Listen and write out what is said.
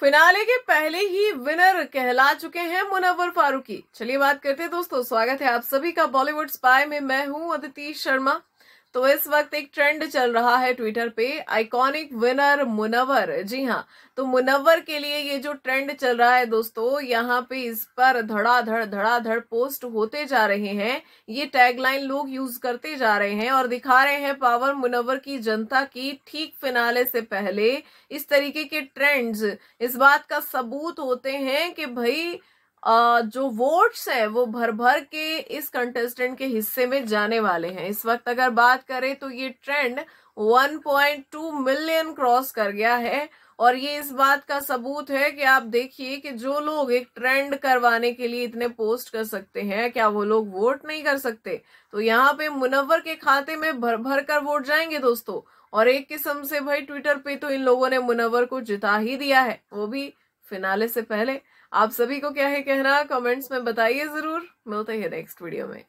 finale के पहले ही winner कहला चुके हैं मुनव्वर फारूकी चलिए बात करते हैं दोस्तों स्वागत है आप सभी का बॉलीवुड स्पाई में मैं हूं अदिति शर्मा तो इस वक्त एक ट्रेंड चल रहा है ट्विटर पे आइकॉनिक विनर मुनवर जी हाँ तो मुनवर के लिए ये जो ट्रेंड चल रहा है दोस्तों यहाँ पे इस पर धड़ाधड़ धड़ाधड़ पोस्ट होते जा रहे हैं ये टैगलाइन लोग यूज करते जा रहे हैं और दिखा रहे हैं पावर मुनवर की जनता की ठीक फिनाले से पहले इस तरीके के ट्रेंड्स इस बात का सबूत होते हैं कि भाई जो वोट्स हैं वो भर भर के इस कंटेस्टेंट के हिस्से में जाने वाले हैं इस वक्त अगर बात करें तो ये ट्रेंड 1.2 मिलियन क्रॉस कर गया है और ये इस बात का सबूत है कि आप देखिए कि जो लोग एक ट्रेंड करवाने के लिए इतने पोस्ट कर सकते हैं क्या वो लोग वोट नहीं कर सकते तो यहाँ पे मुनवर के खाते में भर भर कर वोट जाएंगे दोस्तों और एक किस्म से भाई ट्विटर पे तो इन लोगों ने मुनवर को जिता ही दिया है वो भी फिनाले से पहले आप सभी को क्या है कहना कमेंट्स में बताइए जरूर मिलते हैं नेक्स्ट वीडियो में